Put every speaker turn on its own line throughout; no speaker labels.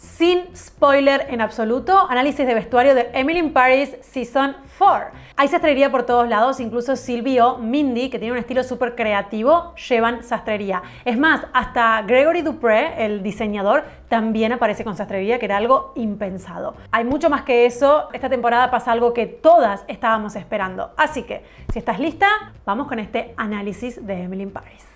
sin spoiler en absoluto, análisis de vestuario de Emily in Paris Season 4. Hay sastrería por todos lados, incluso Silvio, Mindy, que tiene un estilo súper creativo, llevan sastrería. Es más, hasta Gregory Dupré, el diseñador, también aparece con sastrería, que era algo impensado. Hay mucho más que eso, esta temporada pasa algo que todas estábamos esperando. Así que, si estás lista, vamos con este análisis de Emily in Paris.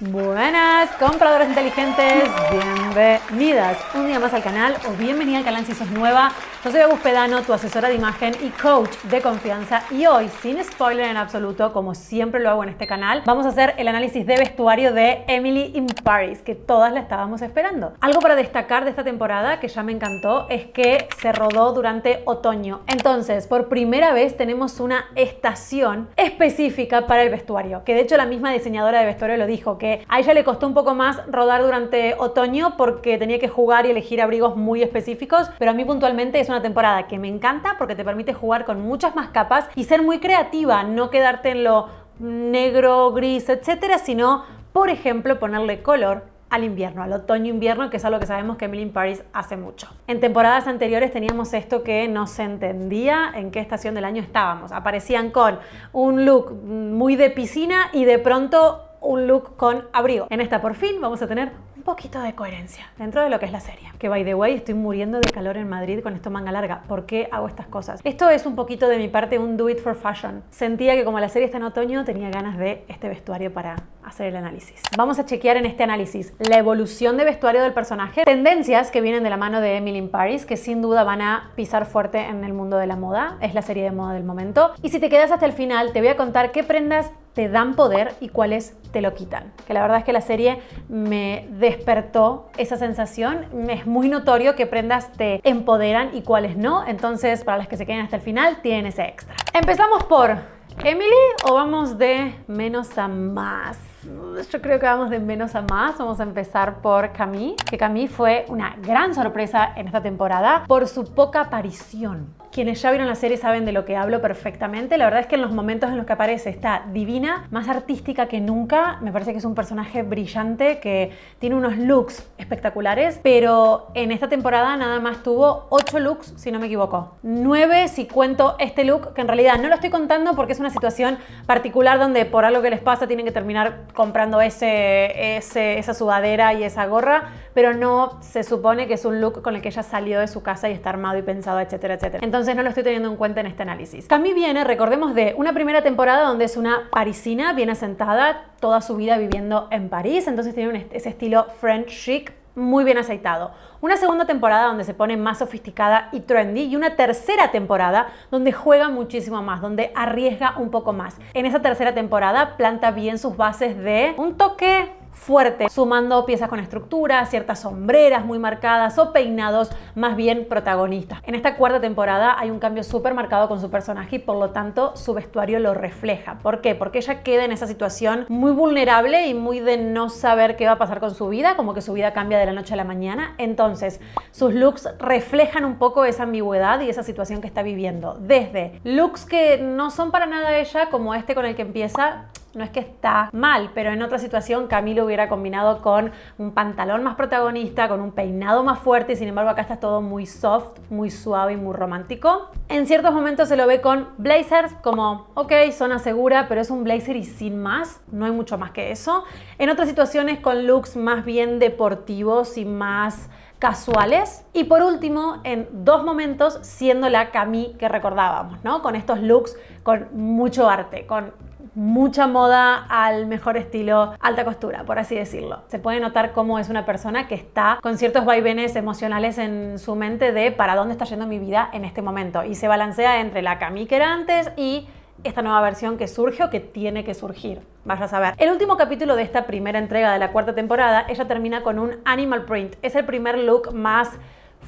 Buenas compradoras inteligentes, bienvenidas un día más al canal o bienvenida al canal si sos nueva yo soy Agus Pedano, tu asesora de imagen y coach de confianza y hoy, sin spoiler en absoluto, como siempre lo hago en este canal, vamos a hacer el análisis de vestuario de Emily in Paris, que todas la estábamos esperando. Algo para destacar de esta temporada que ya me encantó es que se rodó durante otoño. Entonces, por primera vez tenemos una estación específica para el vestuario, que de hecho la misma diseñadora de vestuario lo dijo, que a ella le costó un poco más rodar durante otoño porque tenía que jugar y elegir abrigos muy específicos, pero a mí puntualmente una temporada que me encanta porque te permite jugar con muchas más capas y ser muy creativa, no quedarte en lo negro, gris, etcétera, sino, por ejemplo, ponerle color al invierno, al otoño-invierno, que es algo que sabemos que Emily Paris hace mucho. En temporadas anteriores teníamos esto que no se entendía en qué estación del año estábamos. Aparecían con un look muy de piscina y de pronto un look con abrigo. En esta por fin vamos a tener poquito de coherencia dentro de lo que es la serie. Que by the way, estoy muriendo de calor en Madrid con esto manga larga. ¿Por qué hago estas cosas? Esto es un poquito de mi parte un do it for fashion. Sentía que como la serie está en otoño, tenía ganas de este vestuario para hacer el análisis. Vamos a chequear en este análisis la evolución de vestuario del personaje, tendencias que vienen de la mano de Emily in Paris, que sin duda van a pisar fuerte en el mundo de la moda, es la serie de moda del momento. Y si te quedas hasta el final, te voy a contar qué prendas te dan poder y cuáles te lo quitan. Que la verdad es que la serie me despertó esa sensación. Es muy notorio que prendas te empoderan y cuáles no. Entonces, para las que se queden hasta el final, tienen ese extra. Empezamos por Emily o vamos de menos a más. Yo creo que vamos de menos a más. Vamos a empezar por Camille, que Camille fue una gran sorpresa en esta temporada por su poca aparición. Quienes ya vieron la serie saben de lo que hablo perfectamente. La verdad es que en los momentos en los que aparece está divina, más artística que nunca. Me parece que es un personaje brillante que tiene unos looks espectaculares, pero en esta temporada nada más tuvo 8 looks, si no me equivoco. 9 si cuento este look, que en realidad no lo estoy contando porque es una situación particular donde por algo que les pasa tienen que terminar comprando esa sudadera y esa gorra, pero no se supone que es un look con el que ella salió de su casa y está armado y pensado, etcétera, etcétera. Entonces, no lo estoy teniendo en cuenta en este análisis. Camille viene, recordemos, de una primera temporada donde es una parisina bien asentada, toda su vida viviendo en París, entonces tiene ese estilo French chic muy bien aceitado. Una segunda temporada donde se pone más sofisticada y trendy y una tercera temporada donde juega muchísimo más, donde arriesga un poco más. En esa tercera temporada planta bien sus bases de un toque fuerte, sumando piezas con estructura, ciertas sombreras muy marcadas o peinados más bien protagonistas. En esta cuarta temporada hay un cambio súper marcado con su personaje y por lo tanto su vestuario lo refleja. ¿Por qué? Porque ella queda en esa situación muy vulnerable y muy de no saber qué va a pasar con su vida, como que su vida cambia de la noche a la mañana. Entonces, sus looks reflejan un poco esa ambigüedad y esa situación que está viviendo. Desde looks que no son para nada ella, como este con el que empieza, no es que está mal, pero en otra situación Camilo hubiera combinado con un pantalón más protagonista, con un peinado más fuerte, y sin embargo acá está todo muy soft, muy suave y muy romántico. En ciertos momentos se lo ve con blazers, como, ok, zona segura, pero es un blazer y sin más, no hay mucho más que eso. En otras situaciones con looks más bien deportivos y más casuales. Y por último, en dos momentos, siendo la Cami que recordábamos, ¿no? Con estos looks con mucho arte, con mucha moda al mejor estilo alta costura, por así decirlo. Se puede notar cómo es una persona que está con ciertos vaivenes emocionales en su mente de para dónde está yendo mi vida en este momento y se balancea entre la cami que era antes y esta nueva versión que surge o que tiene que surgir. Vaya a saber. El último capítulo de esta primera entrega de la cuarta temporada, ella termina con un animal print. Es el primer look más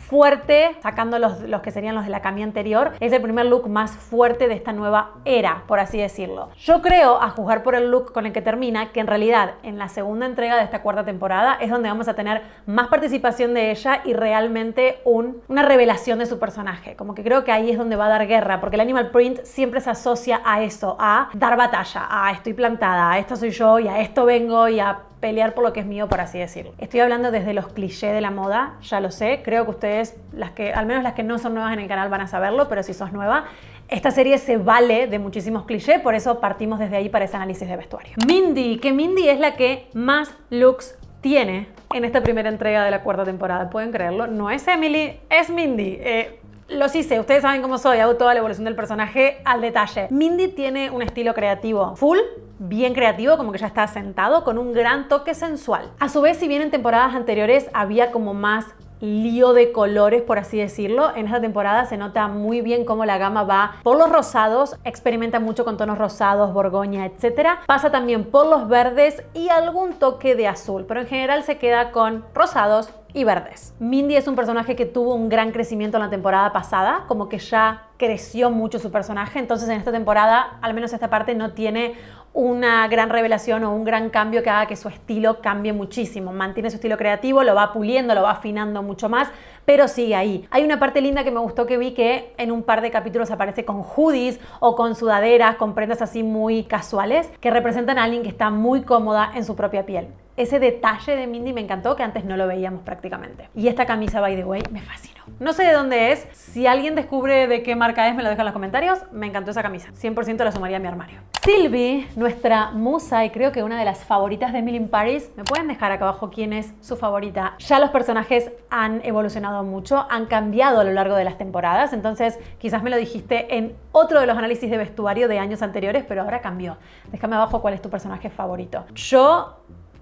fuerte, sacando los, los que serían los de la camilla anterior, es el primer look más fuerte de esta nueva era, por así decirlo. Yo creo, a juzgar por el look con el que termina, que en realidad en la segunda entrega de esta cuarta temporada es donde vamos a tener más participación de ella y realmente una revelación de su personaje. Como que creo que ahí es donde va a dar guerra, porque el animal print siempre se asocia a eso, a dar batalla, a estoy plantada, a esto soy yo y a esto vengo y a pelear por lo que es mío, por así decirlo. Estoy hablando desde los clichés de la moda, ya lo sé, creo que ustedes, las que, al menos las que no son nuevas en el canal, van a saberlo, pero si sos nueva, esta serie se vale de muchísimos clichés, por eso partimos desde ahí para ese análisis de vestuario. Mindy, que Mindy es la que más looks tiene en esta primera entrega de la cuarta temporada, pueden creerlo, no es Emily, es Mindy. Eh, los hice, ustedes saben cómo soy, hago toda la evolución del personaje al detalle. Mindy tiene un estilo creativo, full, bien creativo, como que ya está sentado, con un gran toque sensual. A su vez, si bien en temporadas anteriores había como más lío de colores, por así decirlo. En esta temporada se nota muy bien cómo la gama va por los rosados, experimenta mucho con tonos rosados, borgoña, etc. Pasa también por los verdes y algún toque de azul, pero en general se queda con rosados, y verdes. Mindy es un personaje que tuvo un gran crecimiento en la temporada pasada, como que ya creció mucho su personaje, entonces en esta temporada, al menos esta parte, no tiene una gran revelación o un gran cambio que haga que su estilo cambie muchísimo. Mantiene su estilo creativo, lo va puliendo, lo va afinando mucho más, pero sigue ahí. Hay una parte linda que me gustó que vi que en un par de capítulos aparece con hoodies o con sudaderas, con prendas así muy casuales, que representan a alguien que está muy cómoda en su propia piel ese detalle de Mindy me encantó que antes no lo veíamos prácticamente. Y esta camisa, by the way, me fascinó. No sé de dónde es. Si alguien descubre de qué marca es, me lo deja en los comentarios. Me encantó esa camisa. 100% la sumaría a mi armario. Sylvie, nuestra musa y creo que una de las favoritas de Emily in Paris. Me pueden dejar acá abajo quién es su favorita. Ya los personajes han evolucionado mucho, han cambiado a lo largo de las temporadas. Entonces, quizás me lo dijiste en otro de los análisis de vestuario de años anteriores, pero ahora cambió. Déjame abajo cuál es tu personaje favorito. Yo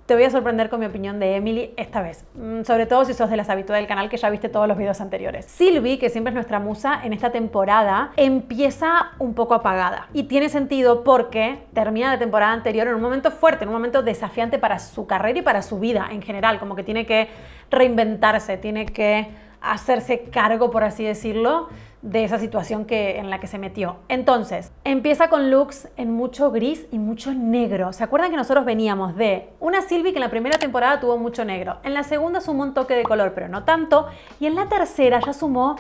te voy a sorprender con mi opinión de Emily esta vez, mm, sobre todo si sos de las habituales del canal que ya viste todos los videos anteriores. Sylvie, que siempre es nuestra musa en esta temporada, empieza un poco apagada y tiene sentido porque termina la temporada anterior en un momento fuerte, en un momento desafiante para su carrera y para su vida en general, como que tiene que reinventarse, tiene que hacerse cargo, por así decirlo, de esa situación que, en la que se metió. Entonces, empieza con looks en mucho gris y mucho negro. ¿Se acuerdan que nosotros veníamos de una Sylvie que en la primera temporada tuvo mucho negro? En la segunda sumó un toque de color, pero no tanto. Y en la tercera ya sumó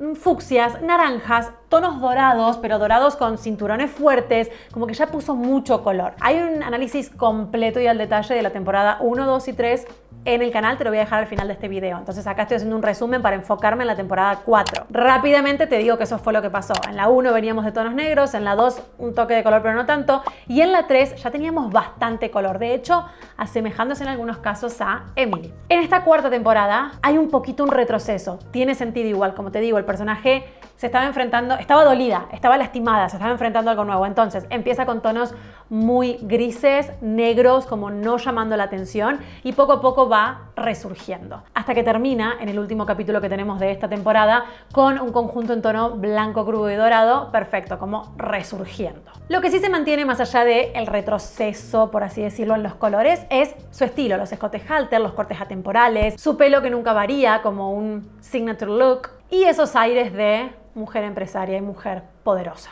mm, fucsias, naranjas, tonos dorados, pero dorados con cinturones fuertes, como que ya puso mucho color. Hay un análisis completo y al detalle de la temporada 1, 2 y 3 en el canal te lo voy a dejar al final de este video. Entonces acá estoy haciendo un resumen para enfocarme en la temporada 4. Rápidamente te digo que eso fue lo que pasó. En la 1 veníamos de tonos negros, en la 2 un toque de color pero no tanto, y en la 3 ya teníamos bastante color, de hecho asemejándose en algunos casos a Emily. En esta cuarta temporada hay un poquito un retroceso, tiene sentido igual, como te digo, el personaje se estaba enfrentando, estaba dolida, estaba lastimada, se estaba enfrentando a algo nuevo. Entonces empieza con tonos muy grises, negros, como no llamando la atención y poco a poco va resurgiendo. Hasta que termina en el último capítulo que tenemos de esta temporada con un conjunto en tono blanco, crudo y dorado, perfecto, como resurgiendo. Lo que sí se mantiene más allá del el retroceso, por así decirlo, en los colores es su estilo, los escotes halter, los cortes atemporales, su pelo que nunca varía como un signature look y esos aires de mujer empresaria y mujer poderosa.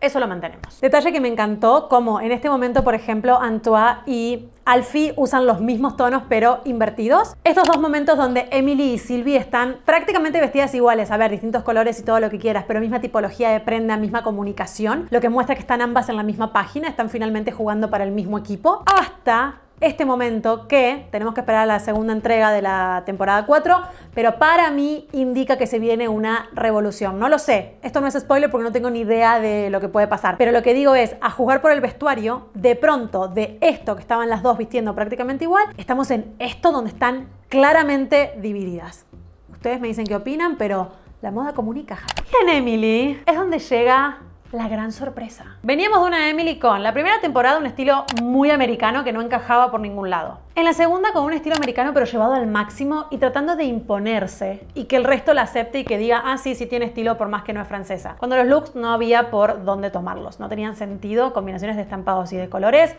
Eso lo mantenemos. Detalle que me encantó, como en este momento, por ejemplo, Antoine y fin usan los mismos tonos pero invertidos. Estos dos momentos donde Emily y Sylvie están prácticamente vestidas iguales, a ver, distintos colores y todo lo que quieras, pero misma tipología de prenda, misma comunicación, lo que muestra que están ambas en la misma página, están finalmente jugando para el mismo equipo, hasta este momento que tenemos que esperar la segunda entrega de la temporada 4, pero para mí indica que se viene una revolución. No lo sé, esto no es spoiler porque no tengo ni idea de lo que puede pasar, pero lo que digo es, a jugar por el vestuario, de pronto de esto que estaban las dos vistiendo prácticamente igual, estamos en esto donde están claramente divididas. Ustedes me dicen qué opinan, pero la moda comunica. en Emily es donde llega la gran sorpresa. Veníamos de una Emily con la primera temporada un estilo muy americano que no encajaba por ningún lado. En la segunda con un estilo americano pero llevado al máximo y tratando de imponerse y que el resto la acepte y que diga, ah sí, sí tiene estilo por más que no es francesa. Cuando los looks no había por dónde tomarlos, no tenían sentido, combinaciones de estampados y de colores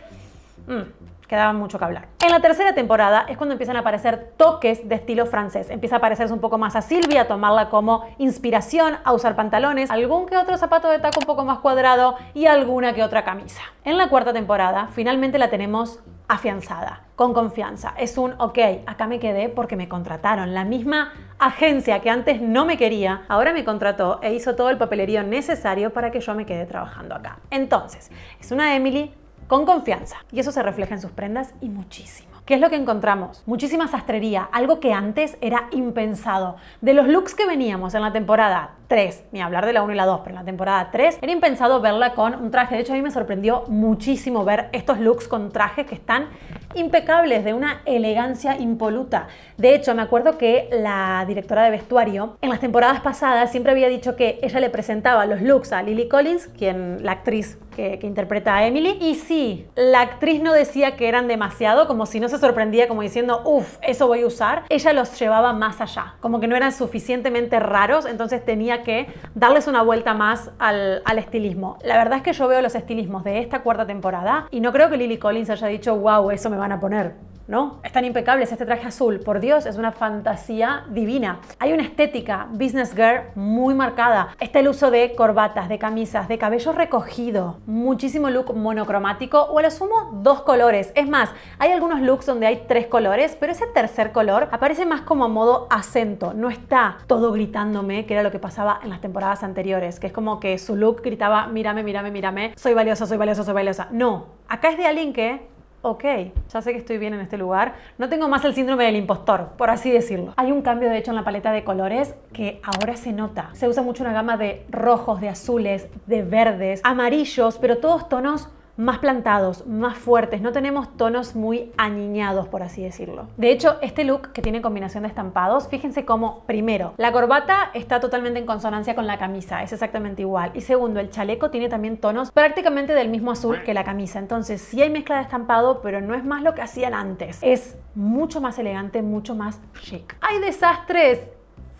mm, quedaba mucho que hablar. En la tercera temporada es cuando empiezan a aparecer toques de estilo francés. Empieza a parecerse un poco más a Silvia, a tomarla como inspiración, a usar pantalones, algún que otro zapato de taco un poco más cuadrado y alguna que otra camisa. En la cuarta temporada finalmente la tenemos afianzada, con confianza. Es un, ok, acá me quedé porque me contrataron. La misma agencia que antes no me quería, ahora me contrató e hizo todo el papelerío necesario para que yo me quede trabajando acá. Entonces, es una Emily con confianza. Y eso se refleja en sus prendas y muchísimo. ¿Qué es lo que encontramos? Muchísima sastrería, algo que antes era impensado. De los looks que veníamos en la temporada 3, ni hablar de la 1 y la 2, pero en la temporada 3 era impensado verla con un traje. De hecho, a mí me sorprendió muchísimo ver estos looks con trajes que están impecables, de una elegancia impoluta. De hecho, me acuerdo que la directora de vestuario en las temporadas pasadas siempre había dicho que ella le presentaba los looks a Lily Collins, quien la actriz que, interpreta a Emily. Y sí, la actriz no decía que eran demasiado, como si no se sorprendía, como diciendo, uff, eso voy a usar. Ella los llevaba más allá, como que no eran suficientemente raros, entonces tenía que darles una vuelta más al, al estilismo. La verdad es que yo veo los estilismos de esta cuarta temporada y no creo que Lily Collins haya dicho, wow, eso me van a poner. ¿no? Están impecables, este traje azul, por Dios, es una fantasía divina. Hay una estética business girl muy marcada. Está el uso de corbatas, de camisas, de cabello recogido, muchísimo look monocromático o a lo sumo dos colores. Es más, hay algunos looks donde hay tres colores, pero ese tercer color aparece más como a modo acento, no está todo gritándome, que era lo que pasaba en las temporadas anteriores, que es como que su look gritaba, mírame, mírame, mírame, soy valiosa, soy valiosa, soy valiosa. No, acá es de alguien que ok, ya sé que estoy bien en este lugar, no tengo más el síndrome del impostor, por así decirlo. Hay un cambio de hecho en la paleta de colores que ahora se nota. Se usa mucho una gama de rojos, de azules, de verdes, amarillos, pero todos tonos más plantados, más fuertes, no tenemos tonos muy aniñados, por así decirlo. De hecho, este look que tiene combinación de estampados, fíjense cómo, primero, la corbata está totalmente en consonancia con la camisa, es exactamente igual. Y segundo, el chaleco tiene también tonos prácticamente del mismo azul que la camisa. Entonces, sí hay mezcla de estampado, pero no es más lo que hacían antes. Es mucho más elegante, mucho más chic. ¡Hay desastres!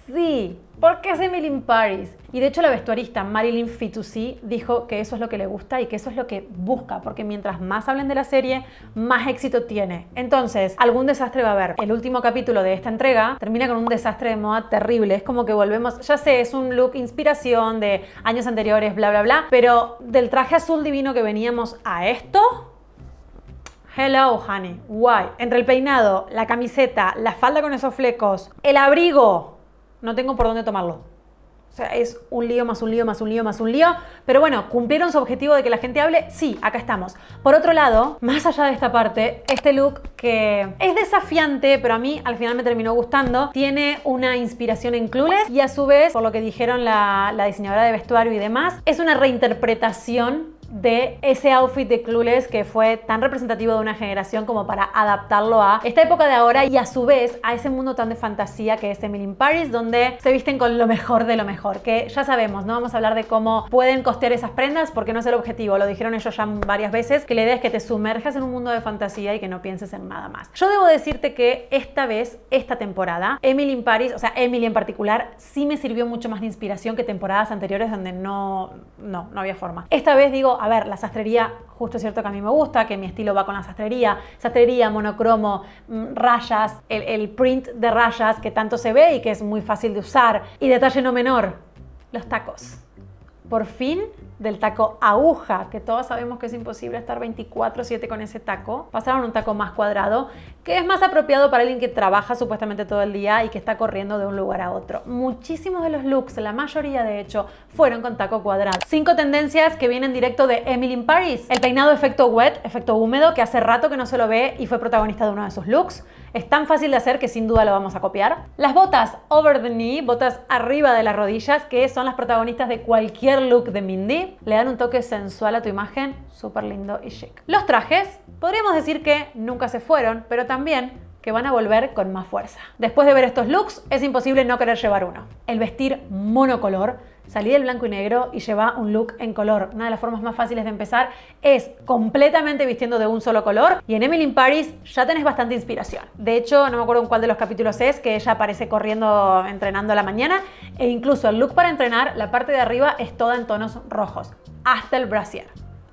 Sí, qué es Emily in Paris. Y de hecho la vestuarista Marilyn Fitoussi dijo que eso es lo que le gusta y que eso es lo que busca, porque mientras más hablen de la serie, más éxito tiene. Entonces, algún desastre va a haber. El último capítulo de esta entrega termina con un desastre de moda terrible. Es como que volvemos, ya sé, es un look inspiración de años anteriores, bla, bla, bla, pero del traje azul divino que veníamos a esto, Hello, honey. Guay. Entre el peinado, la camiseta, la falda con esos flecos, el abrigo, no tengo por dónde tomarlo. O sea, es un lío más un lío más un lío más un lío. Pero bueno, ¿cumplieron su objetivo de que la gente hable? Sí, acá estamos. Por otro lado, más allá de esta parte, este look que es desafiante, pero a mí al final me terminó gustando, tiene una inspiración en Clueless y a su vez, por lo que dijeron la, la diseñadora de vestuario y demás, es una reinterpretación de ese outfit de Clueless que fue tan representativo de una generación como para adaptarlo a esta época de ahora y a su vez a ese mundo tan de fantasía que es Emily in Paris donde se visten con lo mejor de lo mejor que ya sabemos no vamos a hablar de cómo pueden costear esas prendas porque no es el objetivo lo dijeron ellos ya varias veces que la idea es que te sumerjas en un mundo de fantasía y que no pienses en nada más yo debo decirte que esta vez esta temporada Emily in Paris o sea Emily en particular sí me sirvió mucho más de inspiración que temporadas anteriores donde no no no había forma esta vez digo a ver, la sastrería, justo es cierto que a mí me gusta, que mi estilo va con la sastrería, sastrería, monocromo, mm, rayas, el, el print de rayas que tanto se ve y que es muy fácil de usar. Y detalle no menor, los tacos. Por fin del taco aguja, que todos sabemos que es imposible estar 24/7 con ese taco. Pasaron un taco más cuadrado que es más apropiado para alguien que trabaja supuestamente todo el día y que está corriendo de un lugar a otro. Muchísimos de los looks, la mayoría de hecho, fueron con taco cuadrado. Cinco tendencias que vienen directo de Emily in Paris. El peinado efecto wet, efecto húmedo, que hace rato que no se lo ve y fue protagonista de uno de sus looks. Es tan fácil de hacer que sin duda lo vamos a copiar. Las botas over the knee, botas arriba de las rodillas, que son las protagonistas de cualquier look de Mindy. Le dan un toque sensual a tu imagen, súper lindo y chic. Los trajes, podríamos decir que nunca se fueron, pero también que van a volver con más fuerza. Después de ver estos looks, es imposible no querer llevar uno. El vestir monocolor, salir del blanco y negro y llevar un look en color. Una de las formas más fáciles de empezar es completamente vistiendo de un solo color. Y en Emily in Paris ya tenés bastante inspiración. De hecho, no me acuerdo en cuál de los capítulos es, que ella aparece corriendo, entrenando a la mañana. E incluso el look para entrenar, la parte de arriba es toda en tonos rojos, hasta el brasier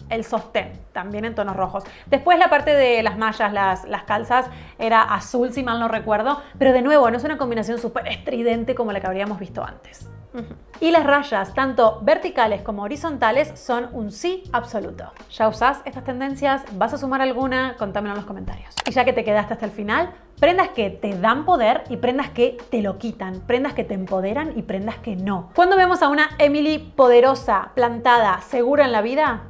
el sostén, también en tonos rojos. Después la parte de las mallas, las, calzas, era azul, si mal no recuerdo, pero de nuevo, no es una combinación súper estridente como la que habríamos visto antes. Y las rayas, tanto verticales como horizontales, son un sí absoluto. ¿Ya usás estas tendencias? ¿Vas a sumar alguna? Contámelo en los comentarios. Y ya que te quedaste hasta el final, prendas que te dan poder y prendas que te lo quitan, prendas que te empoderan y prendas que no. Cuando vemos a una Emily poderosa, plantada, segura en la vida,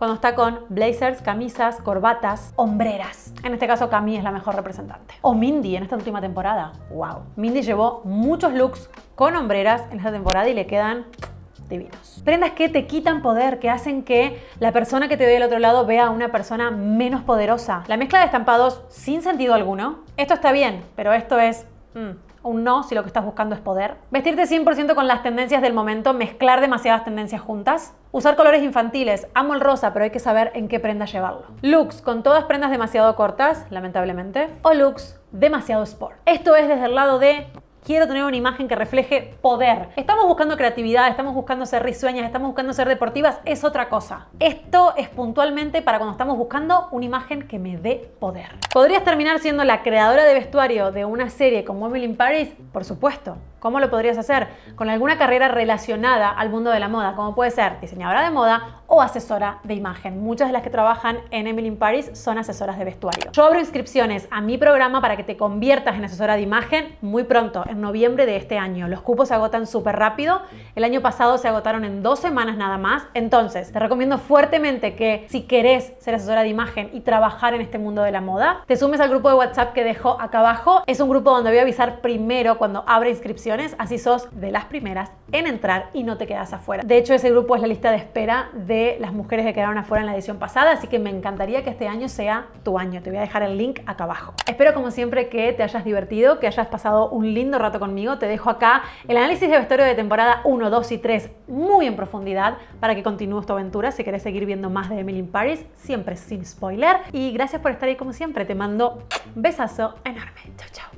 cuando está con blazers, camisas, corbatas, hombreras. En este caso Cami es la mejor representante. O Mindy en esta última temporada. ¡Wow! Mindy llevó muchos looks con hombreras en esta temporada y le quedan divinos. Prendas que te quitan poder, que hacen que la persona que te ve del otro lado vea a una persona menos poderosa. La mezcla de estampados sin sentido alguno. Esto está bien, pero esto es... Mm, un no si lo que estás buscando es poder. Vestirte 100% con las tendencias del momento, mezclar demasiadas tendencias juntas. Usar colores infantiles, amo el rosa, pero hay que saber en qué prenda llevarlo. Looks con todas prendas demasiado cortas, lamentablemente, o looks demasiado sport. Esto es desde el lado de quiero tener una imagen que refleje poder. Estamos buscando creatividad, estamos buscando ser risueñas, estamos buscando ser deportivas, es otra cosa. Esto es puntualmente para cuando estamos buscando una imagen que me dé poder. ¿Podrías terminar siendo la creadora de vestuario de una serie como Emily in Paris? Por supuesto. ¿Cómo lo podrías hacer? Con alguna carrera relacionada al mundo de la moda, como puede ser diseñadora de moda o asesora de imagen. Muchas de las que trabajan en Emily in Paris son asesoras de vestuario. Yo abro inscripciones a mi programa para que te conviertas en asesora de imagen muy pronto, en noviembre de este año. Los cupos se agotan súper rápido. El año pasado se agotaron en dos semanas nada más. Entonces, te recomiendo fuertemente que si querés ser asesora de imagen y trabajar en este mundo de la moda, te sumes al grupo de WhatsApp que dejo acá abajo. Es un grupo donde voy a avisar primero cuando abra inscripciones así sos de las primeras en entrar y no te quedas afuera. De hecho, ese grupo es la lista de espera de las mujeres que quedaron afuera en la edición pasada, así que me encantaría que este año sea tu año. Te voy a dejar el link acá abajo. Espero como siempre que te hayas divertido, que hayas pasado un lindo rato conmigo. Te dejo acá el análisis de vestuario de temporada 1, 2 y 3 muy en profundidad para que continúes tu aventura si querés seguir viendo más de Emily in Paris, siempre sin spoiler. Y gracias por estar ahí como siempre. Te mando besazo enorme. Chao, chao.